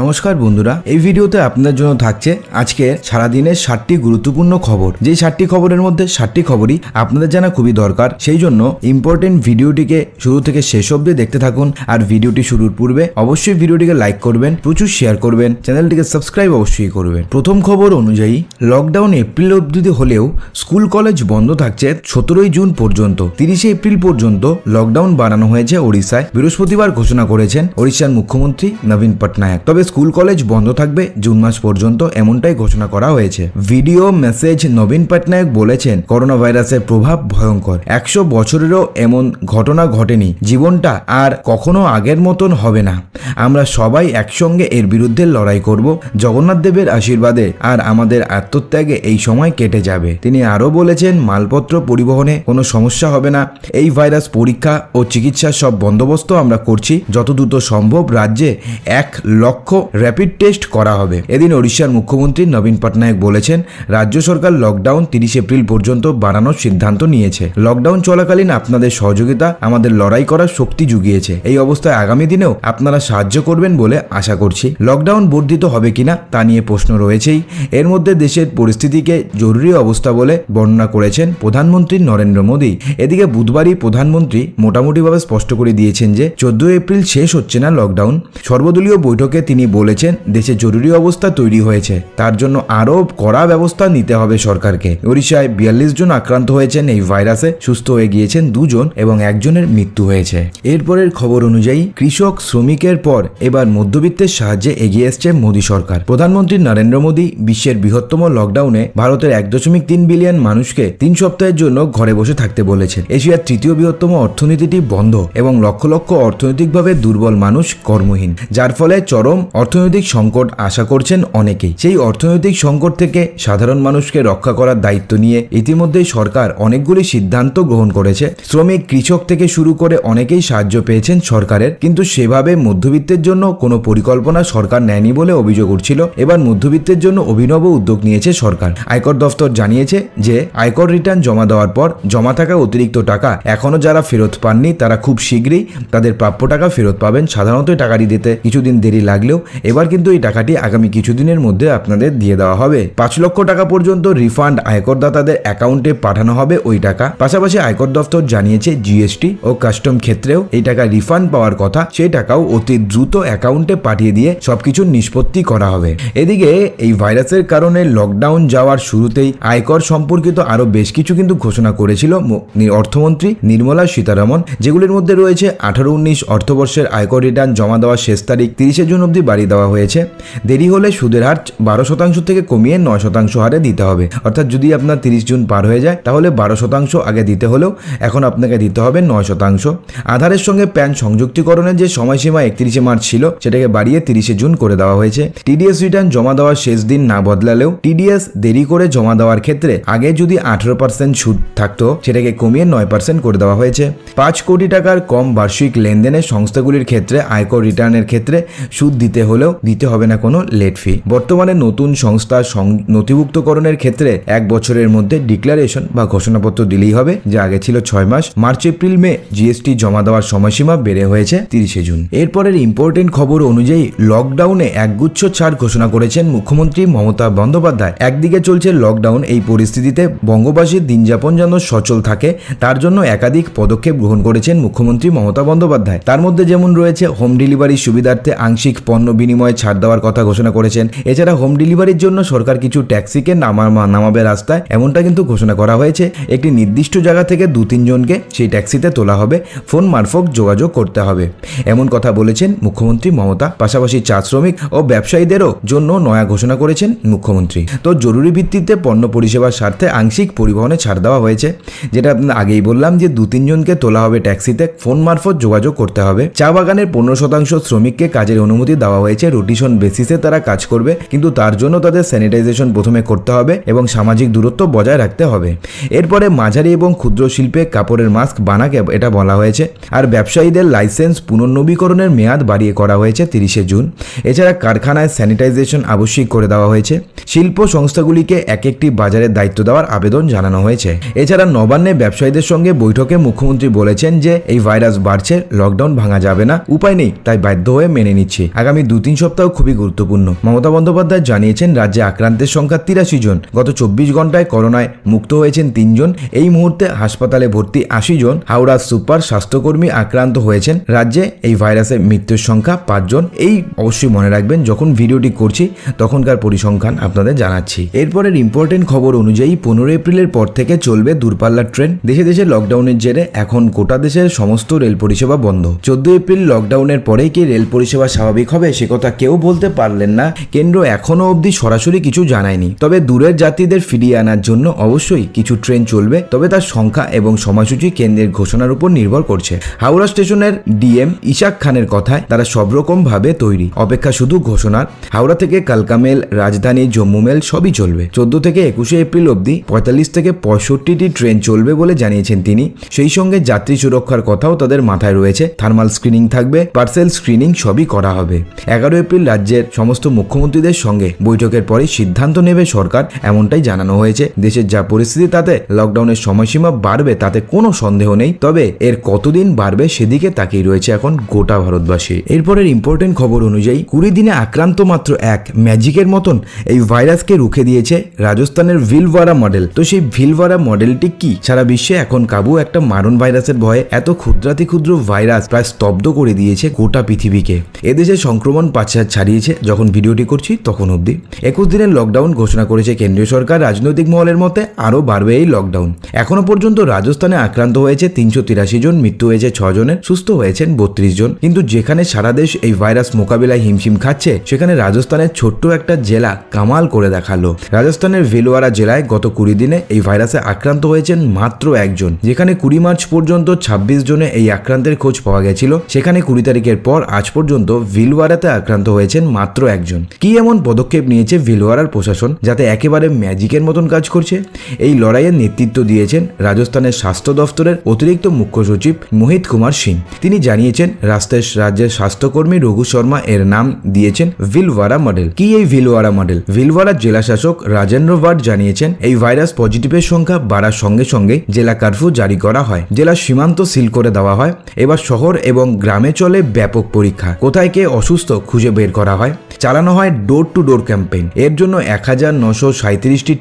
নমস্কার বন্ধুরা এই ভিডিওতে আপনাদের জন্য থাকছে আজকে সারাদিনের ষাটটি গুরুত্বপূর্ণ খবর যে ষাটটি খবরের মধ্যে ষাটটি খবরই আপনাদের জানা খুবই দরকার সেই জন্য ইম্পর্টেন্ট ভিডিওটিকে শুরু থেকে শেষ অব্দি দেখতে থাকুন আর ভিডিওটি শুরুর পূর্বে অবশ্যই ভিডিওটিকে লাইক করবেন প্রচুর শেয়ার করবেন চ্যানেলটিকে সাবস্ক্রাইব অবশ্যই করবেন প্রথম খবর অনুযায়ী লকডাউন এপ্রিল অবধি হলেও স্কুল কলেজ বন্ধ থাকছে সতেরোই জুন পর্যন্ত তিরিশে এপ্রিল পর্যন্ত লকডাউন বাড়ানো হয়েছে ওড়িশায় বৃহস্পতিবার ঘোষণা করেছেন ওড়িশার মুখ্যমন্ত্রী নবীন পটনায়ক তবে স্কুল কলেজ বন্ধ থাকবে জুন মাস পর্যন্ত এমনটাই ঘোষণা করা হয়েছে ভিডিও মেসেজ নবীন পটনায়ক বলেছেন করোনা ভাইরাসের প্রভাব ভয়ঙ্কর একশো বছরেরও এমন ঘটনা ঘটেনি জীবনটা আর কখনো আগের মতন হবে না আমরা সবাই একসঙ্গে এর বিরুদ্ধে লড়াই করব জগন্নাথ দেবের আশীর্বাদে আর আমাদের আত্মত্যাগে এই সময় কেটে যাবে তিনি আরও বলেছেন মালপত্র পরিবহনে কোনো সমস্যা হবে না এই ভাইরাস পরীক্ষা ও চিকিৎসার সব বন্দোবস্ত আমরা করছি যত দ্রুত সম্ভব রাজ্যে এক লক্ষ র্যাপিড টেস্ট করা হবে এদিন ওড়িশার মুখ্যমন্ত্রী নবীন পটনায়ক বলেছেন রাজ্য সরকার লকডাউন তিরিশ এপ্রিল পর্যন্ত বাড়ানোর সিদ্ধান্ত নিয়েছে লকডাউন চলাকালীন আপনাদের সহযোগিতা আমাদের লড়াই করার শক্তি জুগিয়েছে এই অবস্থায় আগামী দিনেও আপনারা সাহায্য করবেন বলে আশা করছি লকডাউন বর্ধিত হবে কিনা তা নিয়ে প্রশ্ন রয়েছেই এর মধ্যে দেশের পরিস্থিতিকে জরুরি অবস্থা বলে বর্ণনা করেছেন প্রধানমন্ত্রী নরেন্দ্র মোদী এদিকে বুধবারই প্রধানমন্ত্রী মোটামুটিভাবে স্পষ্ট করে দিয়েছেন যে চোদ্দ এপ্রিল শেষ হচ্ছে না লকডাউন সর্বদলীয় বৈঠকে তিনি তিনি বলেছেন দেশে জরুরি অবস্থা তৈরি হয়েছে তার জন্য আরও কড়া ব্যবস্থা নিতে হবে সরকারকে ওড়িশায় বিয়াল্লিশ জন আক্রান্ত হয়েছেন এই ভাইরাসে সুস্থ হয়ে গিয়েছেন দুজন এবং একজনের মৃত্যু হয়েছে এরপরের খবর অনুযায়ী কৃষক শ্রমিকের পর এবার মধ্যবিত্তের সাহায্যে এগিয়ে এসছে মোদী সরকার প্রধানমন্ত্রী নরেন্দ্র মোদী বিশ্বের বৃহত্তম লকডাউনে ভারতের এক দশমিক তিন বিলিয়ন মানুষকে তিন সপ্তাহের জন্য ঘরে বসে থাকতে বলেছেন এশিয়ার তৃতীয় বৃহত্তম অর্থনীতিটি বন্ধ এবং লক্ষ লক্ষ অর্থনৈতিকভাবে দুর্বল মানুষ কর্মহীন যার ফলে চরম অর্থনৈতিক সংকট আশা করছেন অনেকেই সেই অর্থনৈতিক সংকট থেকে সাধারণ মানুষকে রক্ষা করার দায়িত্ব নিয়ে ইতিমধ্যে সরকার অনেকগুলি সিদ্ধান্ত গ্রহণ করেছে শ্রমিক কৃষক থেকে শুরু করে অনেকেই সাহায্য পেয়েছেন সরকারের কিন্তু সেভাবে মধ্যবিত্তের জন্য কোনো পরিকল্পনা সরকার নেয়নি বলে অভিযোগ উঠছিল এবার মধ্যবিত্তের জন্য অভিনব উদ্যোগ নিয়েছে সরকার আয়কর দফতর জানিয়েছে যে আয়কর রিটার্ন জমা দেওয়ার পর জমা থাকা অতিরিক্ত টাকা এখনও যারা ফেরত পাননি তারা খুব শীঘ্রই তাদের প্রাপ্য টাকা ফেরত পাবেন সাধারণত টাকাটি দিতে কিছুদিন দেরি লাগলেও হলেও এবার কিন্তু এই টাকাটি আগামী কিছুদিনের মধ্যে আপনাদের দিয়ে দেওয়া হবে পাঁচ লক্ষ টাকা পর্যন্ত রিফান্ড আয়করদাতাদের অ্যাকাউন্টে পাঠানো হবে ওই টাকা পাশাপাশি আয়কর দফতর জানিয়েছে জিএসটি ও কাস্টম ক্ষেত্রেও এই টাকা রিফান্ড পাওয়ার কথা সেই টাকাও অতি দ্রুত অ্যাকাউন্টে পাঠিয়ে দিয়ে সবকিছু নিষ্পত্তি করা হবে এদিকে এই ভাইরাসের কারণে লকডাউন যাওয়ার শুরুতেই আয়কর সম্পর্কিত আরও বেশ কিছু কিন্তু ঘোষণা করেছিল অর্থমন্ত্রী নির্মলা সীতারামন যেগুলির মধ্যে রয়েছে আঠারো উনিশ অর্থবর্ষের আয়কর রিটার্ন জমা দেওয়ার শেষ তারিখ তিরিশে জুন অবধি বাড়িয়ে দেওয়া হয়েছে দেরি হলে সুদের হার বারো শতাংশ থেকে কমিয়ে নয় শতাংশ হারে দিতে হবে অর্থাৎ যদি আপনার তিরিশ জুন পার হয়ে যায় তাহলে বারো শতাংশ আগে দিতে হলেও এখন আপনাকে দিতে হবে নয় শতাংশ আধারের সঙ্গে প্যান সংযুক্তিকরণের যে সময়সীমা একত্রিশে মার্চ ছিল সেটাকে বাড়িয়ে তিরিশে জুন করে দেওয়া হয়েছে টিডিএস রিটার্ন জমা দেওয়ার শেষ দিন না বদলালেও টিডিএস দেরি করে জমা দেওয়ার ক্ষেত্রে আগে যদি আঠেরো পার্সেন্ট সুদ থাকতো সেটাকে কমিয়ে নয় পার্সেন্ট করে দেওয়া হয়েছে পাঁচ কোটি টাকার কম বার্ষিক লেনদেনের সংস্থাগুলির ক্ষেত্রে আয়কর রিটার্নের ক্ষেত্রে সুদ দিতে দিতে হলেও দিতে হবে না কোনো লেট ফি বর্তমানে নতুন সংস্থা নথিভুক্তকরণের ক্ষেত্রে এক বছরের মধ্যে ডিক্লারেশন বা ঘোষণাপত্র দিলেই হবে যা আগে ছিল ছয় মাস মার্চ এপ্রিল মে জিএসটি জমা দেওয়ার সময়সীমা বেড়ে হয়েছে তিরিশে জুন এরপরের ইম্পর্টেন্ট খবর অনুযায়ী লকডাউনে একগুচ্ছ ছাড় ঘোষণা করেছেন মুখ্যমন্ত্রী মমতা বন্দ্যোপাধ্যায় একদিকে চলছে লকডাউন এই পরিস্থিতিতে বঙ্গবাসীর দিনযাপন যেন সচল থাকে তার জন্য একাধিক পদক্ষেপ গ্রহণ করেছেন মুখ্যমন্ত্রী মমতা বন্দ্যোপাধ্যায় তার মধ্যে যেমন রয়েছে হোম ডেলিভারি সুবিধার্থে আংশিক পণ্য সামান্য বিনিময়ে ছাড় দেওয়ার কথা ঘোষণা করেছেন এছাড়া হোম ডেলিভারির জন্য সরকার কিছু ট্যাক্সিকে নামা নামাবে রাস্তায় এমনটা কিন্তু ঘোষণা করা হয়েছে একটি নির্দিষ্ট জায়গা থেকে দু তিনজনকে সেই ট্যাক্সিতে তোলা হবে ফোন মারফত যোগাযোগ করতে হবে এমন কথা বলেছেন মুখ্যমন্ত্রী মমতা পাশাপাশি চা শ্রমিক ও ব্যবসায়ীদেরও জন্য নয়া ঘোষণা করেছেন মুখ্যমন্ত্রী তো জরুরি ভিত্তিতে পণ্য পরিষেবার স্বার্থে আংশিক পরিবহনে ছাড় দেওয়া হয়েছে যেটা আগেই বললাম যে দু তিনজনকে তোলা হবে ট্যাক্সিতে ফোন মারফত যোগাযোগ করতে হবে চা বাগানের পনেরো শতাংশ শ্রমিককে কাজের অনুমতি দেওয়া দেওয়া হয়েছে রোটেশন বেসিসে তারা কাজ করবে কিন্তু তার জন্য তাদের স্যানিটাইজেশন প্রথমে করতে হবে এবং সামাজিক দূরত্ব বজায় রাখতে হবে এরপরে মাঝারি এবং ক্ষুদ্র শিল্পে কাপড়ের মাস্ক বানাকে এটা বলা হয়েছে আর ব্যবসায়ীদের লাইসেন্স পুনর্নবীকরণের মেয়াদ বাড়িয়ে করা হয়েছে তিরিশে জুন এছাড়া কারখানায় স্যানিটাইজেশন আবশ্যিক করে দেওয়া হয়েছে শিল্প সংস্থাগুলিকে এক একটি বাজারের দায়িত্ব দেওয়ার আবেদন জানানো হয়েছে এছাড়া নবান্নে ব্যবসায়ীদের সঙ্গে বৈঠকে মুখ্যমন্ত্রী বলেছেন যে এই ভাইরাস বাড়ছে লকডাউন ভাঙা যাবে না উপায় নেই তাই বাধ্য হয়ে মেনে নিচ্ছি আগামী দু তিন সপ্তাহ খুবই গুরুত্বপূর্ণ মমতা বন্দ্যোপাধ্যায় জানিয়েছেন রাজ্যে আক্রান্তের সংখ্যা তিরাশি জন গত চব্বিশ ঘন্টায় করোনায় মুক্ত হয়েছেন তিনজন এই মুহূর্তে হাসপাতালে ভর্তি আশি জন হাওড়ার সুপার স্বাস্থ্যকর্মী আক্রান্ত হয়েছেন রাজ্যে এই ভাইরাসের মৃত্যুর সংখ্যা পাঁচজন এই অবশ্যই মনে রাখবেন যখন ভিডিওটি করছি তখনকার পরিসংখ্যান আপনাদের জানাচ্ছি এরপরের ইম্পর্টেন্ট খবর অনুযায়ী পনেরো এপ্রিলের পর থেকে চলবে দূরপাল্লার ট্রেন দেশে দেশে লকডাউনের জেরে এখন গোটা দেশের সমস্ত রেল পরিষেবা বন্ধ চোদ্দ এপ্রিল লকডাউনের পরেই কি রেল পরিষেবা স্বাভাবিক হবে সে কথা কেউ বলতে পারলেন না কেন্দ্র এখনো অবধি সরাসরি কিছু জানায়নি তবে দূরের যাত্রীদের ফিরিয়ে আনার জন্য অবশ্যই কিছু ট্রেন চলবে তবে তার সংখ্যা এবং সময়সূচি কেন্দ্রের ঘোষণার উপর নির্ভর করছে হাওড়া স্টেশনের ডিএম ইশাক খানের কথায় তারা সব ভাবে তৈরি অপেক্ষা শুধু ঘোষণার হাওড়া থেকে কালকামেল রাজধানী জম্মু মেল সবই চলবে চোদ্দ থেকে একুশে এপ্রিল অবধি পঁয়তাল্লিশ থেকে পঁয়ষট্টিটি ট্রেন চলবে বলে জানিয়েছেন তিনি সেই সঙ্গে যাত্রী সুরক্ষার কথাও তাদের মাথায় রয়েছে থার্মাল স্ক্রিনিং থাকবে পার্সেল স্ক্রিনিং সবই করা হবে এগারো এপ্রিল রাজ্যের সমস্ত মুখ্যমন্ত্রীদের সঙ্গে বৈঠকের পরে সিদ্ধান্ত নেবে সরকার এমনটাই জানানো হয়েছে দেশের যা পরিস্থিতি তাতে লকডাউনের সময়সীমা বাড়বে তাতে কোনো সন্দেহ নেই তবে এর কতদিন বাড়বে সেদিকে তাকিয়ে রয়েছে এখন গোটা ভারতবাসী এরপরের ইম্পর্টেন্ট খবর অনুযায়ী কুড়ি দিনে আক্রান্ত মাত্র এক ম্যাজিকের মতন এই ভাইরাসকে রুখে দিয়েছে রাজস্থানের ভিলভারা মডেল তো সেই ভিলভারা মডেলটি কি সারা বিশ্বে এখন কাবু একটা মারণ ভাইরাসের ভয়ে এত ক্ষুদ্রাতি ক্ষুদ্র ভাইরাস প্রায় স্তব্ধ করে দিয়েছে গোটা পৃথিবীকে এদেশে সংক্রমণ সংক্রমণ পাঁচ হাজার ছাড়িয়েছে যখন ভিডিওটি করছি তখন অবধি একুশ দিনের লকডাউন ঘোষণা করেছে কেন্দ্রীয় সরকার রাজনৈতিক মহলের মতে আরও বাড়বে এই লকডাউন এখনও পর্যন্ত রাজস্থানে আক্রান্ত হয়েছে তিনশো তিরাশি জন মৃত্যু হয়েছে জনের সুস্থ হয়েছেন বত্রিশ জন কিন্তু যেখানে সারা দেশ এই ভাইরাস মোকাবিলায় হিমশিম খাচ্ছে সেখানে রাজস্থানের ছোট্ট একটা জেলা কামাল করে দেখালো রাজস্থানের ভেলোয়ারা জেলায় গত কুড়ি দিনে এই ভাইরাসে আক্রান্ত হয়েছেন মাত্র একজন যেখানে কুড়ি মার্চ পর্যন্ত ছাব্বিশ জনে এই আক্রান্তের খোঁজ পাওয়া গেছিল সেখানে কুড়ি তারিখের পর আজ পর্যন্ত ভিলওয়ারা ক্যান্সারেতে আক্রান্ত হয়েছেন মাত্র একজন কি এমন পদক্ষেপ নিয়েছে ভিলোয়ারার প্রশাসন যাতে একেবারে ম্যাজিকের মতন কাজ করছে এই লড়াইয়ের নেতৃত্ব দিয়েছেন রাজস্থানের স্বাস্থ্য দফতরের অতিরিক্ত মুখ্য সচিব মোহিত কুমার সিং তিনি জানিয়েছেন রাস্তায় রাজ্যের স্বাস্থ্যকর্মী রঘু শর্মা এর নাম দিয়েছেন ভিলওয়ারা মডেল কি এই ভিলওয়ারা মডেল ভিলওয়ারার জেলা শাসক রাজেন্দ্র ভাট জানিয়েছেন এই ভাইরাস পজিটিভের সংখ্যা বাড়ার সঙ্গে সঙ্গে জেলা কার্ফিউ জারি করা হয় জেলা সীমান্ত সিল করে দেওয়া হয় এবার শহর এবং গ্রামে চলে ব্যাপক পরীক্ষা কোথায় কে অসুস্থ অসুস্থ খুঁজে বের করা হয় চালানো হয় ডোর টু ডোর ক্যাম্পেইন এর জন্য এক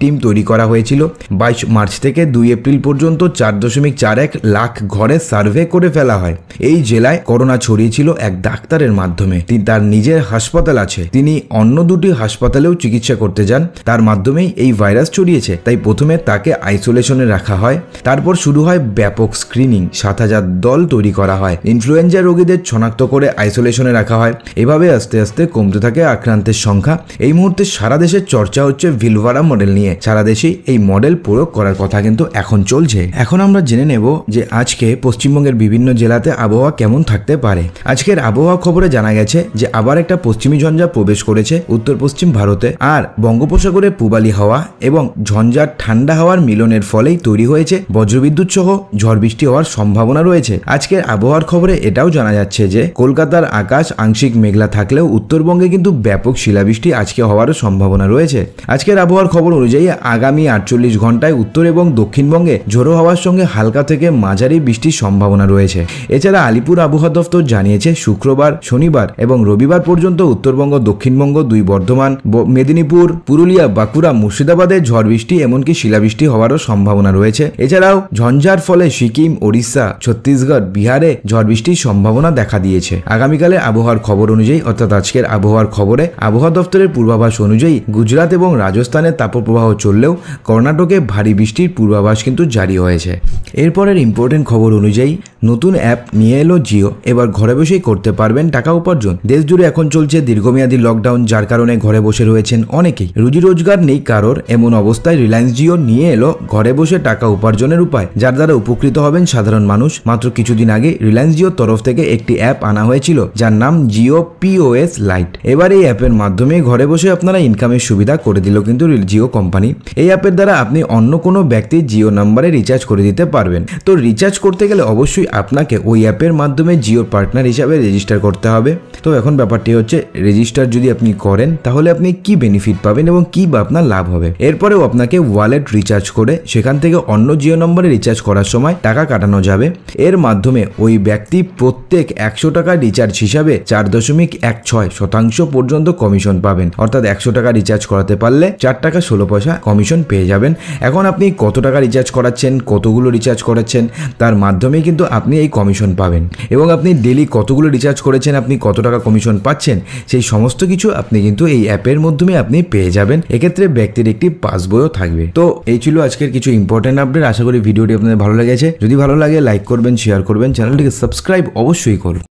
টিম তৈরি করা হয়েছিল বাইশ মার্চ থেকে দুই এপ্রিল পর্যন্ত চার দশমিক চার এক লাখ ঘরে সার্ভে করে ফেলা হয় এই জেলায় করোনা ছড়িয়েছিল এক ডাক্তারের মাধ্যমে তিনি তার নিজের হাসপাতাল আছে তিনি অন্য দুটি হাসপাতালেও চিকিৎসা করতে যান তার মাধ্যমেই এই ভাইরাস ছড়িয়েছে তাই প্রথমে তাকে আইসোলেশনে রাখা হয় তারপর শুরু হয় ব্যাপক স্ক্রিনিং সাত হাজার দল তৈরি করা হয় ইনফ্লুয়েঞ্জা রোগীদের শনাক্ত করে আইসোলেশনে রাখা হয় এবার এভাবে আস্তে আস্তে কমতে থাকে আক্রান্তের সংখ্যা এই মুহূর্তে সারা দেশে চর্চা হচ্ছে ভিলভারা মডেল নিয়ে সারা দেশে এই মডেল প্রয়োগ করার কথা কিন্তু এখন চলছে এখন আমরা জেনে নেব যে আজকে পশ্চিমবঙ্গের বিভিন্ন জেলাতে আবহাওয়া কেমন থাকতে পারে আজকের আবহাওয়া খবরে জানা গেছে যে আবার একটা পশ্চিমী ঝঞ্ঝা প্রবেশ করেছে উত্তর পশ্চিম ভারতে আর বঙ্গোপসাগরে পূবালি হাওয়া এবং ঝঞ্ঝার ঠান্ডা হাওয়ার মিলনের ফলেই তৈরি হয়েছে বজ্রবিদ্যুৎ সহ ঝড় বৃষ্টি হওয়ার সম্ভাবনা রয়েছে আজকের আবহাওয়ার খবরে এটাও জানা যাচ্ছে যে কলকাতার আকাশ আংশিক মেঘলা মেঘলা থাকলেও উত্তরবঙ্গে কিন্তু ব্যাপক শিলাবৃষ্টি আজকে হওয়ারও সম্ভাবনা রয়েছে আজকের আবহাওয়ার খবর অনুযায়ী আগামী আটচল্লিশ ঘন্টায় উত্তর এবং দক্ষিণবঙ্গে ঝোড়ো হওয়ার সঙ্গে হালকা থেকে মাঝারি বৃষ্টির সম্ভাবনা রয়েছে এছাড়া আলিপুর আবহাওয়া দপ্তর জানিয়েছে শুক্রবার শনিবার এবং রবিবার পর্যন্ত উত্তরবঙ্গ দক্ষিণবঙ্গ দুই বর্ধমান মেদিনীপুর পুরুলিয়া বাঁকুড়া মুর্শিদাবাদে ঝড় বৃষ্টি এমনকি শিলাবৃষ্টি হওয়ারও সম্ভাবনা রয়েছে এছাড়াও ঝঞ্ঝার ফলে সিকিম ওড়িশা ছত্তিশগড় বিহারে ঝড় বৃষ্টির সম্ভাবনা দেখা দিয়েছে আগামীকালে আবহাওয়ার খবর অনুযায়ী অনুযায়ী অর্থাৎ আজকের আবহাওয়ার খবরে আবহাওয়া দপ্তরের পূর্বাভাস অনুযায়ী গুজরাট এবং রাজস্থানে তাপপ্রবাহ চললেও কর্ণাটকে ভারী বৃষ্টির পূর্বাভাস কিন্তু জারি হয়েছে এরপরের ইম্পর্টেন্ট খবর অনুযায়ী নতুন অ্যাপ নিয়ে এলো জিও এবার ঘরে বসেই করতে পারবেন টাকা উপার্জন দেশ জুড়ে এখন চলছে দীর্ঘমেয়াদী লকডাউন যার কারণে ঘরে বসে রয়েছেন অনেকেই রুজি রোজগার নেই কারোর এমন অবস্থায় রিলায়েন্স জিও নিয়ে এলো ঘরে বসে টাকা উপার্জনের উপায় যার দ্বারা উপকৃত হবেন সাধারণ মানুষ মাত্র কিছুদিন আগে রিলায়েন্স জিওর তরফ থেকে একটি অ্যাপ আনা হয়েছিল যার নাম জিও পিওএস লাইট এবার এই অ্যাপের মাধ্যমে ঘরে বসে আপনারা ইনকামের সুবিধা করে দিল কিন্তু জিও কোম্পানি এই অ্যাপের দ্বারা আপনি অন্য কোনো ব্যক্তি জিও নাম্বারে রিচার্জ করে দিতে পারবেন তো রিচার্জ করতে গেলে অবশ্যই আপনাকে ওই অ্যাপের মাধ্যমে জিওর পার্টনার হিসাবে রেজিস্টার করতে হবে তো এখন ব্যাপারটি হচ্ছে রেজিস্টার যদি আপনি করেন তাহলে আপনি কি বেনিফিট পাবেন এবং কি বা আপনার লাভ হবে এরপরেও আপনাকে ওয়ালেট রিচার্জ করে সেখান থেকে অন্য জিও নম্বরে রিচার্জ করার সময় টাকা কাটানো যাবে এর মাধ্যমে ওই ব্যক্তি প্রত্যেক একশো টাকা রিচার্জ হিসাবে চার দশমিক দশমিক এক ছয় শতাংশ পর্যন্ত কমিশন পাবেন অর্থাৎ একশো টাকা রিচার্জ করাতে পারলে চার টাকা ষোলো পয়সা কমিশন পেয়ে যাবেন এখন আপনি কত টাকা রিচার্জ করাচ্ছেন কতগুলো রিচার্জ করাচ্ছেন তার মাধ্যমেই কিন্তু আপনি এই কমিশন পাবেন এবং আপনি ডেলি কতগুলো রিচার্জ করেছেন আপনি কত টাকা কমিশন পাচ্ছেন সেই সমস্ত কিছু আপনি কিন্তু এই অ্যাপের মাধ্যমে আপনি পেয়ে যাবেন এক্ষেত্রে ব্যক্তির একটি পাসবইও থাকবে তো এই ছিল আজকের কিছু ইম্পর্টেন্ট আপডেট আশা করি ভিডিওটি আপনাদের ভালো লেগেছে যদি ভালো লাগে লাইক করবেন শেয়ার করবেন চ্যানেলটিকে সাবস্ক্রাইব অবশ্যই করুন